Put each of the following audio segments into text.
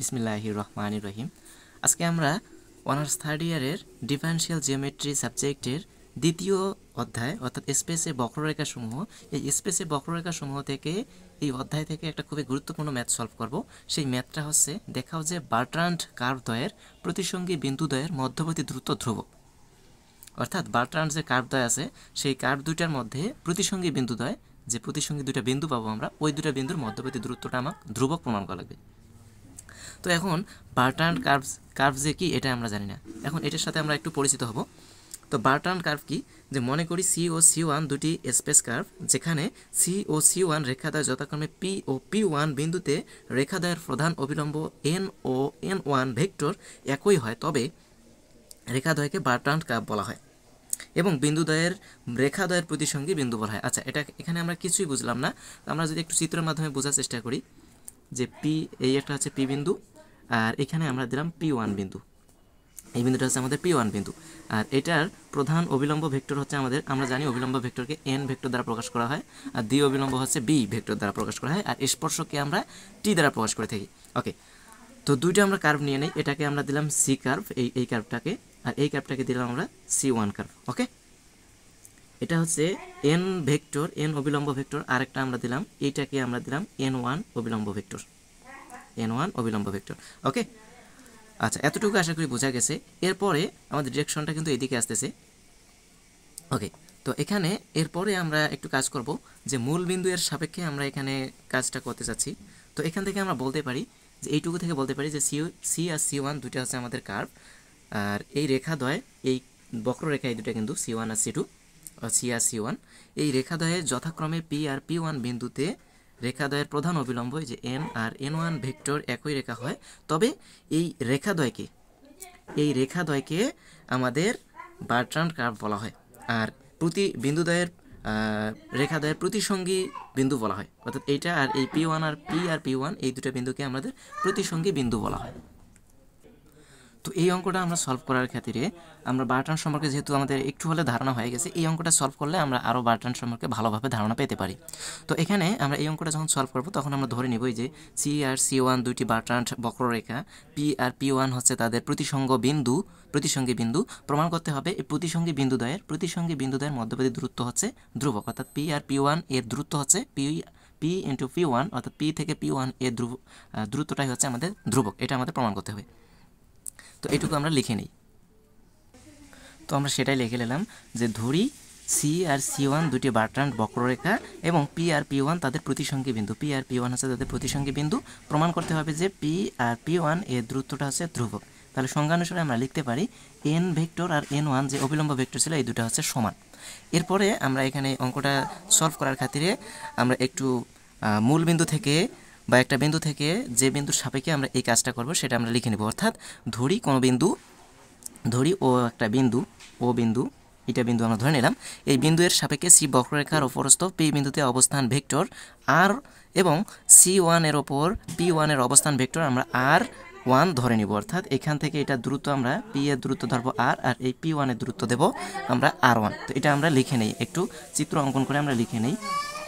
বিসমিল্লাহ রহমান রহিম আজকে আমরা অনার্স থার্ড ইয়ারের ডিফারেন্সিয়াল জিওমেট্রি সাবজেক্টের দ্বিতীয় অধ্যায় অর্থাৎ স্পেসে বক্ররেখাসমূহ এই স্পেসে বক্ররেখাসমূহ থেকে এই অধ্যায় থেকে একটা খুবই গুরুত্বপূর্ণ ম্যাথ সলভ করব সেই ম্যাথটা হচ্ছে দেখাও যে বার্ট্রান্ড দ্বয়ের প্রতিসঙ্গী দ্বয়ের মধ্যবর্তী দ্রুত ধ্রুবক অর্থাৎ বার্ট্রান্ড যে দ্বয় আছে সেই কার্ভ দুইটার মধ্যে প্রতিসঙ্গী বিন্দুদ্বয় যে প্রতিসঙ্গী দুটা বিন্দু পাবো আমরা ওই দুটা বিন্দুর মধ্যবর্তী দূরত্বটা আমার ধ্রুবক প্রমাণ করা লাগবে তো এখন বার্টার্ন কার্ভস কার্ভ যে কি এটা আমরা জানি না এখন এটার সাথে আমরা একটু পরিচিত হব তো বার্টার্ন কার্ভ কি যে মনে করি সি ও সি ওয়ান দুটি স্পেস কার্ভ যেখানে সি ও সি ওয়ান রেখাদ্বয় যথাক্রমে পি ও পি ওয়ান বিন্দুতে রেখাদ্বয়ের প্রধান অবিলম্ব এন ও এন ওয়ান ভেক্টর একই হয় তবে রেখাদ্বয়কে বার্টার্ন কার্ভ বলা হয় এবং বিন্দুদ্বয়ের রেখাদ্বয়ের সঙ্গে বিন্দু বলা হয় আচ্ছা এটা এখানে আমরা কিছুই বুঝলাম না আমরা যদি একটু চিত্রের মাধ্যমে বোঝার চেষ্টা করি যে পি এই একটা হচ্ছে পি বিন্দু আর এখানে আমরা দিলাম পি ওয়ান বিন্দু এই বিন্দুটা হচ্ছে আমাদের পি ওয়ান বিন্দু আর এটার প্রধান অবিলম্ব ভেক্টর হচ্ছে আমাদের আমরা জানি অবিলম্ব ভেক্টরকে এন ভেক্টর দ্বারা প্রকাশ করা হয় আর দ্বি অবিলম্ব হচ্ছে বি ভেক্টর দ্বারা প্রকাশ করা হয় আর স্পর্শকে আমরা টি দ্বারা প্রকাশ করে থাকি ওকে তো দুইটা আমরা কার্ভ নিয়ে নেই এটাকে আমরা দিলাম সি কার্ভ এই এই কার্ভটাকে আর এই কার্ভটাকে দিলাম আমরা সি ওয়ান কার্ভ ওকে এটা হচ্ছে এন ভেক্টর এন অবিলম্ব ভেক্টর আরেকটা আমরা দিলাম এইটাকে আমরা দিলাম এন ওয়ান অবিলম্ব ভেক্টর এন ওয়ান অবিলম্ব ভেক্টর ওকে আচ্ছা এতটুকু আশা করি বোঝা গেছে এরপরে আমাদের ডিরেকশনটা কিন্তু এদিকে আসতেছে ওকে তো এখানে এরপরে আমরা একটু কাজ করব যে মূল বিন্দু এর সাপেক্ষে আমরা এখানে কাজটা করতে চাচ্ছি তো এখান থেকে আমরা বলতে পারি যে এইটুকু থেকে বলতে পারি যে সি সি আর সি ওয়ান দুইটা হচ্ছে আমাদের কার্ভ আর এই রেখা দয় এই বক্ররেখা এই দুটো কিন্তু সি ওয়ান আর সি টু সি আর সি ওয়ান এই রেখাদয়ে যথাক্রমে পি আর পি ওয়ান বিন্দুতে রেখাদ্বয়ের প্রধান অবিলম্ব যে এন আর এন ওয়ান ভেক্টর একই রেখা হয় তবে এই রেখাদ্বয়কে এই রেখাদ্বয়কে আমাদের বার্ট্রান্ড কার্ভ বলা হয় আর প্রতি বিন্দুদ্বয়ের রেখাদ্বয়ের প্রতিসঙ্গী বিন্দু বলা হয় অর্থাৎ এইটা আর এই পি ওয়ান আর পি আর পি ওয়ান এই দুটো বিন্দুকে আমাদের প্রতিসঙ্গী বিন্দু বলা হয় তো এই অঙ্কটা আমরা সলভ করার ক্ষেত্রে আমরা বার্টান সম্পর্কে যেহেতু আমাদের একটু হলে ধারণা হয়ে গেছে এই অঙ্কটা সলভ করলে আমরা আরও বার্টান সম্পর্কে ভালোভাবে ধারণা পেতে পারি তো এখানে আমরা এই অঙ্কটা যখন সলভ করব তখন আমরা ধরে নিবই যে সি আর সি ওয়ান দুইটি বার্টান বক্ররেখা পি আর পি ওয়ান হচ্ছে তাদের প্রতিসঙ্গ বিন্দু প্রতিসঙ্গী বিন্দু প্রমাণ করতে হবে এই প্রতিসঙ্গী বিন্দু দ্বয়ের প্রতিসঙ্গী বিন্দু দ্বয়ের মধ্যবর্তী দূরত্ব হচ্ছে ধ্রুবক অর্থাৎ পি আর পি ওয়ান এর দূরত্ব হচ্ছে P P into P one অর্থাৎ পি থেকে পি ওয়ান এর ধ্রুব দ্রুতটাই হচ্ছে আমাদের ধ্রুবক এটা আমাদের প্রমাণ করতে হবে তো এটুকু আমরা লিখে নিই তো আমরা সেটাই লিখে নিলাম যে ধরি সি আর সি ওয়ান দুটি বার্ট্রান্ড বক্ররেখা এবং পি আর পি ওয়ান তাদের প্রতিসঙ্গী বিন্দু পি আর পি ওয়ান হচ্ছে তাদের প্রতিসঙ্গী বিন্দু প্রমাণ করতে হবে যে পি আর পি ওয়ান এর দূরত্বটা হচ্ছে ধ্রুবক তাহলে সংজ্ঞানুসারে আমরা লিখতে পারি এন ভেক্টর আর এন ওয়ান যে অবিলম্ব ভেক্টর ছিল এই দুটো হচ্ছে সমান এরপরে আমরা এখানে অঙ্কটা সলভ করার খাতিরে আমরা একটু মূল বিন্দু থেকে বা একটা বিন্দু থেকে যে বিন্দুর সাপেক্ষে আমরা এই কাজটা করব সেটা আমরা লিখে নেব অর্থাৎ ধরি কোনো বিন্দু ধরি ও একটা বিন্দু ও বিন্দু এটা বিন্দু আমরা ধরে নিলাম এই বিন্দু এর সাপেক্ষে সি বক্ররেখার অপরস্থ পি বিন্দুতে অবস্থান ভেক্টর আর এবং সি ওয়ানের ওপর পি ওয়ানের অবস্থান ভেক্টর আমরা আর ওয়ান ধরে নিব অর্থাৎ এখান থেকে এটা দ্রুত আমরা পি এর দ্রুত ধরবো আর আর এই পি ওয়ানের দ্রুত দেব আমরা আর ওয়ান তো এটা আমরা লিখে নেই একটু চিত্র অঙ্কন করে আমরা লিখে নেই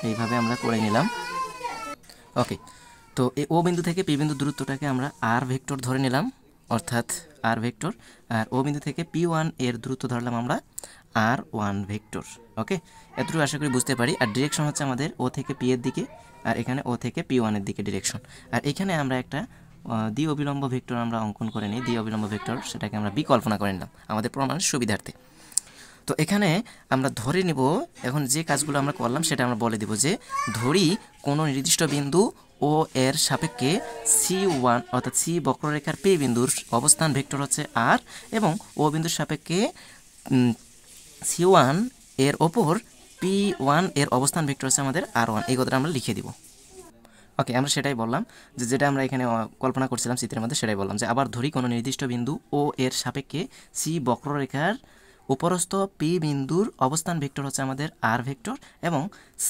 এইভাবে আমরা করে নিলাম ওকে তো এই ও বিন্দু থেকে পি বিন্দু দূরত্বটাকে আমরা আর ভেক্টর ধরে নিলাম অর্থাৎ আর ভেক্টর আর ও বিন্দু থেকে পি ওয়ান এর দূরত্ব ধরলাম আমরা আর ওয়ান ভেক্টর ওকে এতটুকু আশা করি বুঝতে পারি আর ডিরেকশন হচ্ছে আমাদের ও থেকে পি এর দিকে আর এখানে ও থেকে পি ওয়ানের দিকে ডিরেকশন আর এখানে আমরা একটা দ্বি অবিলম্ব ভেক্টর আমরা অঙ্কন করে নিই দ্বি অবিলম্ব ভেক্টর সেটাকে আমরা বিকল্পনা করে নিলাম আমাদের প্রমাণের সুবিধার্থে তো এখানে আমরা ধরে নিব এখন যে কাজগুলো আমরা করলাম সেটা আমরা বলে দিব যে ধরি কোনো নির্দিষ্ট বিন্দু ও এর সাপেক্ষে সি ওয়ান অর্থাৎ সি বক্ররেখার পি বিন্দুর অবস্থান ভেক্টর হচ্ছে আর এবং ও বিন্দুর সাপেক্ষে সি ওয়ান এর ওপর পি ওয়ান এর অবস্থান ভেক্টর হচ্ছে আমাদের আর ওয়ান এই কথাটা আমরা লিখে দিব ওকে আমরা সেটাই বললাম যে যেটা আমরা এখানে কল্পনা করছিলাম চিত্রের মধ্যে সেটাই বললাম যে আবার ধরি কোনো নির্দিষ্ট বিন্দু ও এর সাপেক্ষে সি বক্ররেখার উপরস্থ পি বিন্দুর অবস্থান ভেক্টর হচ্ছে আমাদের আর ভেক্টর এবং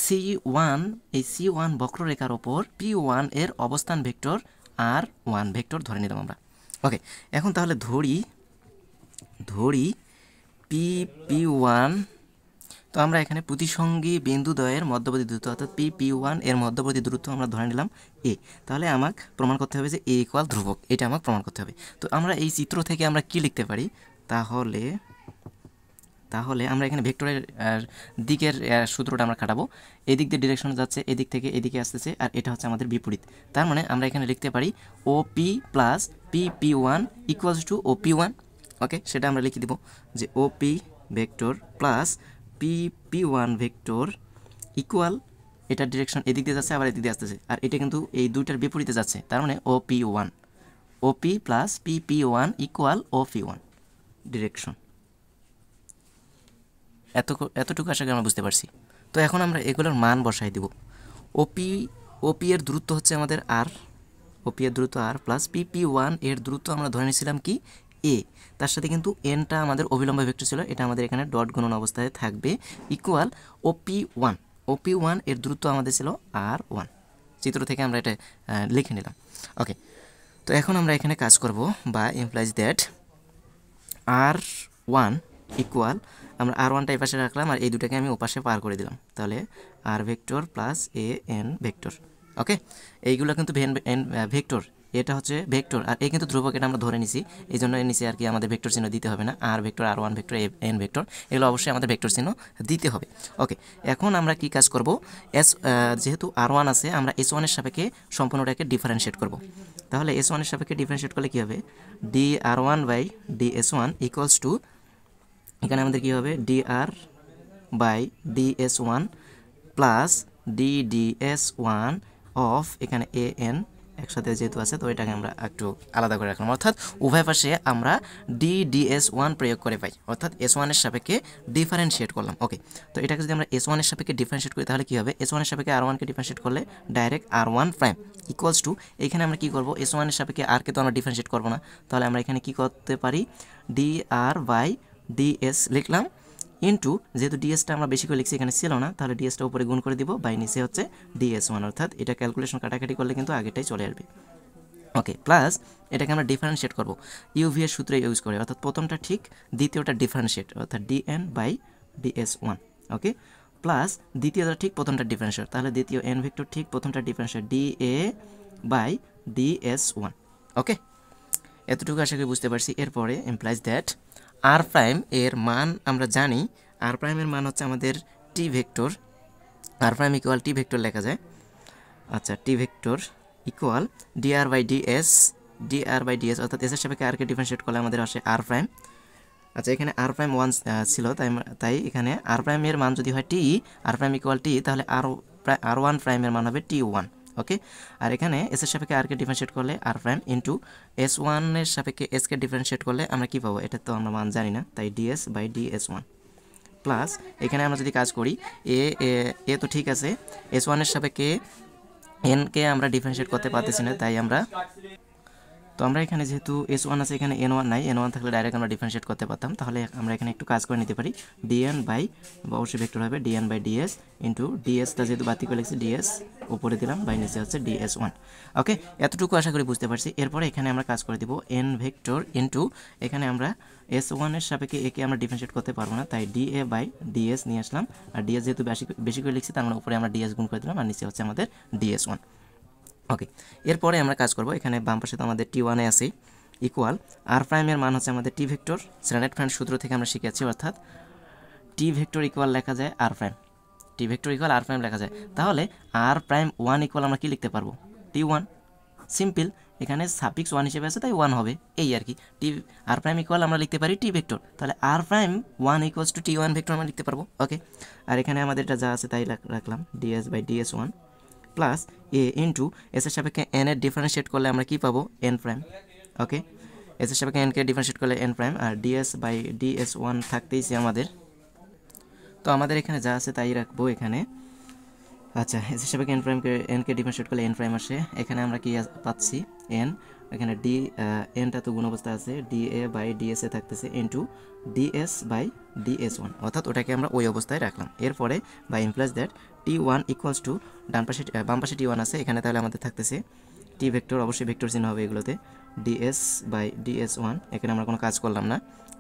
সি ওয়ান এই সি ওয়ান বক্ররেখার ওপর পি ওয়ান এর অবস্থান ভেক্টর আর ওয়ান ভেক্টর ধরে নিলাম আমরা ওকে এখন তাহলে ধরি ধরি পি পি ওয়ান তো আমরা এখানে প্রতিসঙ্গী বিন্দুদ্বয়ের মধ্যবর্তী দূরত্ব অর্থাৎ পি পি ওয়ান এর মধ্যবর্তী দূরত্ব আমরা ধরে নিলাম এ তাহলে আমাকে প্রমাণ করতে হবে যে এ ইকুয়াল ধ্রুবক এটা আমাকে প্রমাণ করতে হবে তো আমরা এই চিত্র থেকে আমরা কি লিখতে পারি তাহলে তাহলে আমরা এখানে ভেক্টরের দিকের সূত্রটা আমরা কাটাবো এদিক দিয়ে ডিরেকশন যাচ্ছে এদিক থেকে এদিকে আসতেছে আর এটা হচ্ছে আমাদের বিপরীত তার মানে আমরা এখানে লিখতে পারি O P plus P P one equals to O P one okay সেটা আমরা লিখে দেবো যে O P vector plus P P one vector equal এটার ডিরেকশন এদিক দিয়ে যাচ্ছে আবার এদিক দিয়ে আসতেছে আর এটা কিন্তু এই দুইটার বিপরীতে যাচ্ছে তার মানে O P one OP plus P P one equal P one direction এত এতটুকু আশা করি আমরা বুঝতে পারছি তো এখন আমরা এগুলোর মান বসাই দেব ওপি ওপি এর দূরত্ব হচ্ছে আমাদের আর ওপি এর দ্রুত আর প্লাস পিপি ওয়ান এর দ্রুত আমরা ধরে নিয়েছিলাম কি এ তার সাথে কিন্তু এনটা আমাদের অবিলম্ব ভেক্টর ছিল এটা আমাদের এখানে ডট গণন অবস্থায় থাকবে equal OP one OP one এর দ্রুত আমাদের ছিল আর ওয়ান চিত্র থেকে আমরা এটা লিখে নিলাম ওকে তো এখন আমরা এখানে কাজ করব বা implies that R one equal আমরা আর ওয়ানটা এপাশে রাখলাম আর এই দুটাকে আমি ওপাশে পার করে দিলাম তাহলে R vector plus A N vector okay এইগুলো কিন্তু ভেন এন ভেক্টর এটা হচ্ছে ভেক্টর আর এই কিন্তু ধ্রুবক এটা আমরা ধরে নিছি এই জন্য এর নিচে আর কি আমাদের ভেক্টর চিহ্ন দিতে হবে না R vector R one vector N vector এগুলো অবশ্যই আমাদের ভেক্টর চিহ্ন দিতে হবে ওকে এখন আমরা কি কাজ করব এস যেহেতু আর ওয়ান আছে আমরা এস ওয়ানের সাপেক্ষে সম্পূর্ণটাকে ডিফারেন্সিয়েট করব তাহলে এস ওয়ানের সাপেক্ষে ডিফারেন্সিয়েট করলে কী হবে D R one by D S one equals to এখানে আমাদের কি হবে DR by DS one plus DDS one of এখানে এ এন একসাথে যেহেতু আছে তো এটাকে আমরা একটু আলাদা করে রাখলাম অর্থাৎ উভয় পাশে আমরা ডিডিএস ওয়ান প্রয়োগ করে পাই অর্থাৎ এস ওয়ানের সাপেক্ষে ডিফারেন্সিয়েট করলাম ওকে তো এটাকে যদি আমরা এস ওয়ানের সাপেক্ষে ডিফারেন্সিয়েট করি তাহলে কী হবে এস ওয়ানের সাপেক্ষে আর ওয়ানকে ডিফারেন্সিয়েট করলে direct R one prime equals to এখানে আমরা কী করবো এস ওয়ানের সাপেক্ষে আরকে তো আমরা ডিফারেন্সিয়েট করবো না তাহলে আমরা এখানে কী করতে পারি ডি আর বাই ডিএস লিখলাম ইন্টু যেহেতু ডিএসটা আমরা বেশি করে লিখছি এখানে ছিল না তাহলে ডিএসটা উপরে গুণ করে দিব বাই নিচে হচ্ছে ডিএস ওয়ান অর্থাৎ এটা ক্যালকুলেশন কাটাকাটি করলে কিন্তু আগেটাই চলে আসবে ওকে প্লাস এটাকে আমরা ডিফারেন্সিয়েট করবো ইউভি এর সূত্রে ইউজ করে অর্থাৎ প্রথমটা ঠিক দ্বিতীয়টা ডিফারেন্সিয়েট অর্থাৎ DN by DS one okay plus দ্বিতীয়টা ঠিক প্রথমটা ডিফারেন্সিয়েট তাহলে দ্বিতীয় এন ভেক্টর ঠিক প্রথমটা differentiate D A by DS one okay এতটুকু আশা করি বুঝতে পারছি এরপরে এমপ্লাইজ দ্যাট আর প্রাইম এর মান আমরা জানি আর প্রাইমের মান হচ্ছে আমাদের T vector R prime equal T vector লেখা যায় আচ্ছা T vector equal DR by DS DR by DS অর্থাৎ এসের সাপেক্ষে আরকে ডিফারেন্সিয়েট করলে আমাদের আসে আর প্রাইম আচ্ছা এখানে আর প্রাইম ওয়ান ছিল তাই তাই এখানে আর প্রাইমের মান যদি হয় টি আর প্রাইম ইকুয়াল টি তাহলে আর আর ওয়ান প্রাইমের মান হবে টি ওয়ান ওকে আর এখানে এস এর সাপেক্ষে আরকে ডিফারেন্সিয়েট করলে আর প্রাইম ইন্টু এস ওয়ানের সাপেক্ষে এসকে ডিফারেন্সিয়েট করলে আমরা কী পাবো এটা তো আমরা মান জানি না তাই DS by DS one plus এখানে আমরা যদি কাজ করি এ এ তো ঠিক আছে এস ওয়ানের সাপেক্ষে এনকে আমরা ডিফারেন্সিয়েট করতে পারতেছি না তাই আমরা তো আমরা এখানে যেহেতু এস ওয়ান আছে এখানে এন ওয়ান নাই এন ওয়ান থাকলে ডাইরেক্ট আমরা ডিফারেন্সিয়েট করতে পারতাম তাহলে আমরা এখানে একটু কাজ করে নিতে পারি ডিএন বাই অবশ্যই ভেক্টর হবে ডিএন বাই ডিএস ইন্টু ডিএসটা যেহেতু বাতিল করে লিখছি ডিএস উপরে দিলাম বাই নিচে হচ্ছে ডিএস ওয়ান ওকে এতটুকু আশা করি বুঝতে পারছি এরপরে এখানে আমরা কাজ করে দিব এন ভেক্টর ইন্টু এখানে আমরা এস ওয়ানের সাপেক্ষে একে আমরা ডিফারেন্সিয়েট করতে পারবো না তাই ডিএ বাই ডিএস নিয়ে আসলাম আর ডিএস যেহেতু বেশি বেশি করে লিখছি তার মানে উপরে আমরা ডিএস গুণ করে দিলাম আর নিচে হচ্ছে আমাদের ডিএস ওয়ান ওকে এরপরে আমরা কাজ করব এখানে বাম পাশে তো আমাদের টি ওয়ানে আছে ইকুয়াল আর প্রাইমের মান হচ্ছে আমাদের টি ভেক্টর স্ট্যান্ডার্ড ফ্রেন্ড সূত্র থেকে আমরা শিখেছি অর্থাৎ টি ভেক্টর ইকুয়াল লেখা যায় R prime T vector equal R prime লেখা যায় তাহলে আর প্রাইম ওয়ান ইকুয়াল আমরা কি লিখতে পারবো টি ওয়ান সিম্পল এখানে সাফিক্স ওয়ান হিসেবে আছে তাই ওয়ান হবে এই আর কি টি আর প্রাইম ইকুয়াল আমরা লিখতে পারি টি ভেক্টর তাহলে R prime one equals to T one vector আমরা লিখতে পারবো ওকে আর এখানে আমাদের এটা যা আছে তাই রাখলাম DS by DS one plus A into এসের সাপেক্ষে এন এর ডিফারেন্সিয়েট করলে আমরা কী পাবো এন প্রাইম ওকে এসের সাপেক্ষে এনকে ডিফারেন্সিয়েট করলে এন প্রাইম আর ডিএস বাই ডিএস ওয়ান থাকতেইছে আমাদের তো আমাদের এখানে যা আছে তাই রাখবো এখানে আচ্ছা এসের সাপেক্ষে এন প্রাইমকে এনকে ডিফারেন্সিয়েট করলে এন প্রাইম আসে এখানে আমরা কী পাচ্ছি এন এখানে ডি এনটা তো গুণ অবস্থা আছে ডি এ বাই এ থাকতেছে N to DS by DS one অর্থাৎ ওটাকে আমরা ওই অবস্থায় রাখলাম এরপরে by implies that T one equals to ডান পাশে বাম পাশে টি ওয়ান আছে এখানে তাহলে আমাদের থাকতেছে টি ভেক্টর অবশ্যই ভেক্টর চিহ্ন হবে এগুলোতে ডিএস বাই ডিএস ওয়ান এখানে আমরা কোনো কাজ করলাম না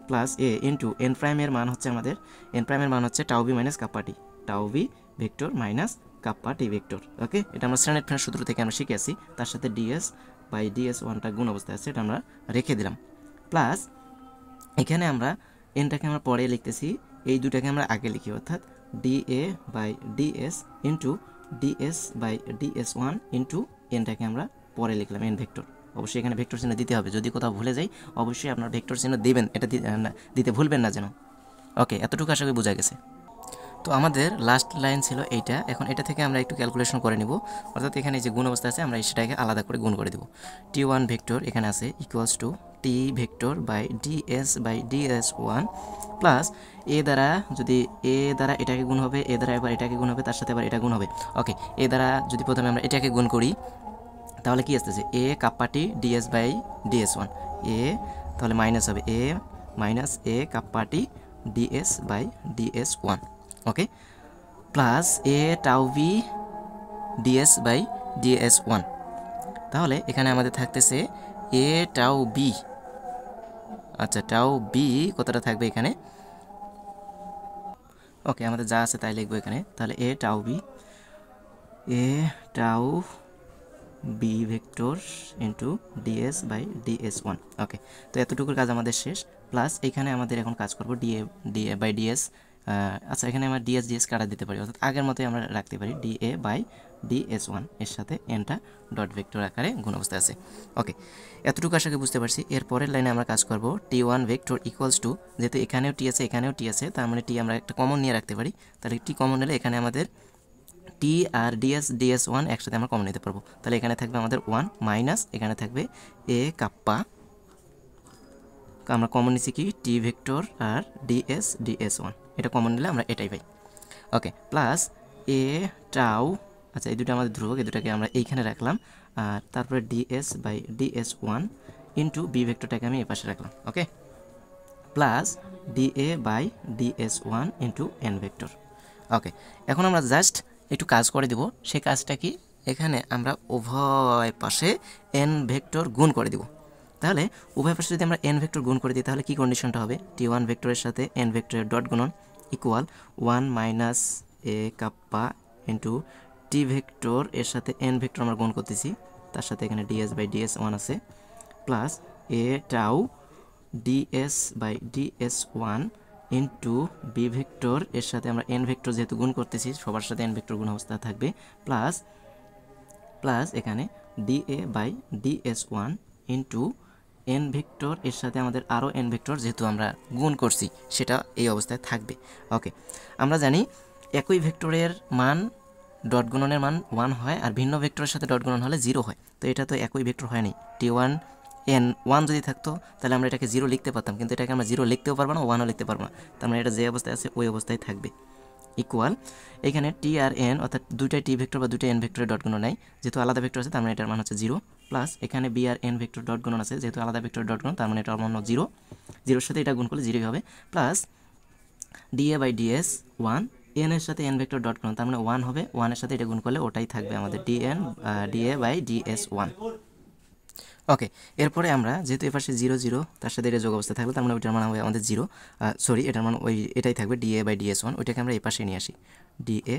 প্লাস এ টু এন প্রাইমের মান হচ্ছে আমাদের এন প্রাইমের মান হচ্ছে tau B minus kappa T tau B vector minus kappa T vector okay এটা আমরা স্ট্যান্ডার্ড ফ্রেন্ড সূত্র থেকে আমরা শিখে আসি তার সাথে ডিএস বাই ডিএস ওয়ানটা গুণ অবস্থায় আছে এটা আমরা রেখে দিলাম প্লাস এখানে আমরা এনটাকে আমরা পরে লিখতেছি এই দুটাকে আমরা আগে লিখি অর্থাৎ DA by DS into DS by DS one into এনটাকে আমরা পরে লিখলাম এন ভেক্টর অবশ্যই এখানে ভেক্টর চিহ্ন দিতে হবে যদি কোথাও ভুলে যাই অবশ্যই আপনার ভেক্টর চিহ্ন দেবেন এটা দিতে ভুলবেন না যেন ওকে এতটুকু আশা করি বোঝা গেছে তো আমাদের লাস্ট লাইন ছিল এইটা এখন এটা থেকে আমরা একটু ক্যালকুলেশন করে নিব অর্থাৎ এখানে যে গুণ অবস্থা আছে আমরা সেটাকে আলাদা করে গুণ করে দেব টি ওয়ান ভেক্টর এখানে আছে equals to T vector by DS by DS one plus A দ্বারা যদি এ দ্বারা এটাকে গুণ হবে এ দ্বারা এবার এটাকে গুণ হবে তার সাথে আবার এটা গুণ হবে ওকে এ দ্বারা যদি প্রথমে আমরা এটাকে গুণ করি তাহলে কি আসতেছে A kappa T DS by DS one A তাহলে মাইনাস হবে A minus A kappa T DS by DS one okay plus A tau V DS by DS one তাহলে এখানে আমাদের থাকতেছে এ টাউ বি আচ্ছা টাউ বি কতটা থাকবে এখানে ওকে আমাদের যা আছে তাই লিখবো এখানে তাহলে A tau B A tau B vector into DS by DS one okay তো এতটুকুর কাজ আমাদের শেষ প্লাস এখানে আমাদের এখন কাজ করবো ডিএ ডিএ বাই ডিএস আচ্ছা এখানে আমরা ডিএস ডিএস কাটা দিতে পারি অর্থাৎ আগের মতোই আমরা রাখতে পারি ডিএ বাই ডিএস ওয়ান এর সাথে এনটা ডট ভেক্টর আকারে গুণ অবস্থায় আছে ওকে এতটুকু আশাকে বুঝতে পারছি এরপরের লাইনে আমরা কাজ করব T one vector equals to যেহেতু এখানেও টি আছে এখানেও টি আছে তার মানে টি আমরা একটা কমন নিয়ে রাখতে পারি তাহলে টি কমন হলে এখানে আমাদের টি আর ডিএস ডিএস ওয়ান একসাথে আমরা কমন নিতে পারবো তাহলে এখানে থাকবে আমাদের ওয়ান মাইনাস এখানে থাকবে এ কাপ্পা আমরা কমন নিচ্ছি কি টি ভেক্টর আর ডিএস ডিএস ওয়ান এটা কমন নিলে আমরা এটাই পাই ওকে প্লাস এ টাউ আচ্ছা এই দুটো আমাদের ধ্রুবক এই দুটাকে আমরা এইখানে রাখলাম আর তারপরে DS by DS one into B ভেক্টরটাকে আমি এ পাশে রাখলাম okay plus DA by DS one into N vector okay এখন আমরা জাস্ট একটু কাজ করে দেব সেই কাজটা কি এখানে আমরা উভয় পাশে এন ভেক্টর গুণ করে দেবো তাহলে উভয় পাশে যদি আমরা এন ভেক্টর গুণ করে দিই তাহলে কী কন্ডিশনটা হবে টি ওয়ান ভেক্টরের সাথে এন ভেক্টরের ডট গুণন equal one minus A kappa into T vector এর সাথে এন ভেক্টর আমরা গুণ করতেছি তার সাথে এখানে ডিএস বাই ডিএস ওয়ান আছে plus A tau DS by DS one into B vector এর সাথে আমরা এন ভেক্টর যেহেতু গুণ করতেছি সবার সাথে এন ভেক্টর গুণ অবস্থা থাকবে প্লাস প্লাস এখানে DA by DS one into N vector এর সাথে আমাদের আরও এন ভেক্টর যেহেতু আমরা গুণ করছি সেটা এই অবস্থায় থাকবে ওকে আমরা জানি একই ভেক্টরের মান ডট গুণনের মান ওয়ান হয় আর ভিন্ন ভেক্টরের সাথে ডট গুণন হলে জিরো হয় তো এটা তো একই ভেক্টর হয়নি টি ওয়ান এন ওয়ান যদি থাকতো তাহলে আমরা এটাকে জিরো লিখতে পারতাম কিন্তু এটাকে আমরা জিরো লিখতেও পারবো না ওয়ানও লিখতে পারবো না তার মানে এটা যে অবস্থায় আছে ওই অবস্থায় থাকবে ইকুয়াল এখানে টি আর এন অর্থাৎ দুইটাই টি ভেক্টর বা দুইটা এন ভেক্টরের ডট গুণ নাই যেহেতু আলাদা ভেক্টর আছে তার মানে এটার মান হচ্ছে জিরো প্লাস এখানে বি আর এন ভেক্টর ডট গুণন আছে যেহেতু আলাদা ভেক্টর ডট গুণন তার মানে এটা অন্য জিরো জিরোর সাথে এটা গুণ করলে জিরোই হবে plus DA by DS one N এর সাথে এন ভেক্টর ডট গুণন তার মানে ওয়ান হবে ওয়ানের সাথে এটা গুণ করলে ওটাই থাকবে আমাদের DN DA by DS one okay এরপরে আমরা যেহেতু এপাশে জিরো জিরো তার সাথে এটা যোগ অবস্থা থাকবে তার মানে ওইটার মানে হবে আমাদের জিরো সরি এটার মানে ওই এটাই থাকবে ডিএ বাই ডিএস ওয়ান ওইটাকে আমরা এপাশে নিয়ে আসি DA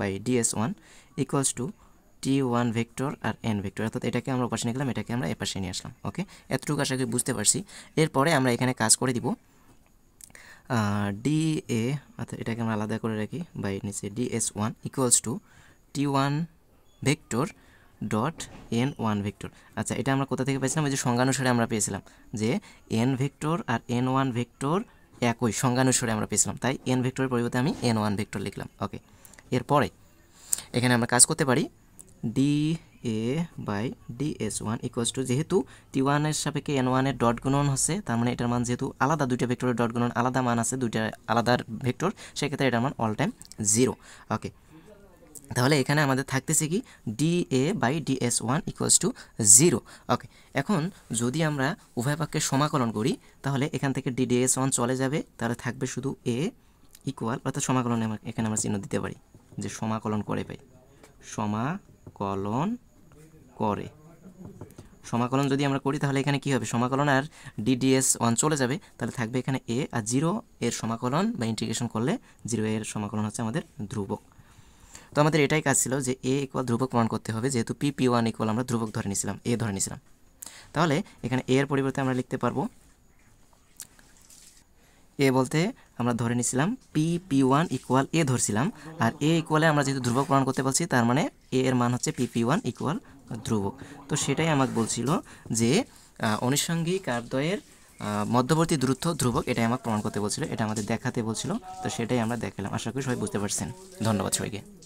by DS one equals to T one vector আর এন ভেক্টর অর্থাৎ এটাকে আমরা পাশে গেলাম এটাকে আমরা এপাশে নিয়ে আসলাম ওকে এতটুকু আশা করি বুঝতে পারছি এরপরে আমরা এখানে কাজ করে দিব ডি এ অর্থাৎ এটাকে আমরা আলাদা করে রাখি বাই নিচে D S one equals to T one vector dot N one vector আচ্ছা এটা আমরা কোথা থেকে পেয়েছিলাম ওই যে সংজ্ঞানুসারে আমরা পেয়েছিলাম যে এন ভেক্টর আর এন ওয়ান ভেক্টর একই সংজ্ঞানুসারে আমরা পেয়েছিলাম তাই এন ভেক্টরের পরিবর্তে আমি এন ওয়ান ভেক্টর লিখলাম ওকে এরপরে এখানে আমরা কাজ করতে পারি D A by D S one equals to যেহেতু টি ওয়ানের সাপেক্ষে এন ওয়ানের ডট গুণন হচ্ছে তার মানে এটার মান যেহেতু আলাদা দুইটা ভেক্টরের ডট গুণন আলাদা মান আছে দুইটা আলাদা ভেক্টর সেক্ষেত্রে এটার মান অল টাইম জিরো ওকে তাহলে এখানে আমাদের থাকতেছে কি D A by D S one equals to zero okay এখন যদি আমরা উভয় পক্ষে সমাকলন করি তাহলে এখান থেকে ডি ডি এস ওয়ান চলে যাবে তাহলে থাকবে শুধু এ ইকুয়াল অর্থাৎ সমাকলনে এখানে আমরা চিহ্ন দিতে পারি যে সমাকলন করে পাই সমা সমাকলন করে সমাকলন যদি আমরা করি তাহলে এখানে কি হবে সমাকলন আর ডিডিএস ওয়ান চলে যাবে তাহলে থাকবে এখানে এ আর জিরো এর সমাকলন বা ইন্টিগ্রেশন করলে জিরো এর সমাকলন হচ্ছে আমাদের ধ্রুবক তো আমাদের এটাই কাজ ছিল যে এ ইকুয়াল ধ্রুবক প্রমাণ করতে হবে যেহেতু পি পি ওয়ান ইকুয়াল আমরা ধ্রুবক ধরে নিয়েছিলাম এ ধরে নিয়েছিলাম তাহলে এখানে এ এর পরিবর্তে আমরা লিখতে পারবো এ বলতে আমরা ধরে নিছিলাম P P one equal A ধরছিলাম আর এ ইকুয়ালে আমরা যেহেতু ধ্রুবক প্রমাণ করতে পারছি তার মানে এ এর মান হচ্ছে পি পি ওয়ান ইকুয়াল ধ্রুবক তো সেটাই আমাকে বলছিল যে অনুষঙ্গিক আর দ্বয়ের মধ্যবর্তী দ্রুত ধ্রুবক এটাই আমাকে প্রমাণ করতে বলছিল এটা আমাদের দেখাতে বলছিল তো সেটাই আমরা দেখালাম আশা করি সবাই বুঝতে পারছেন ধন্যবাদ সবাইকে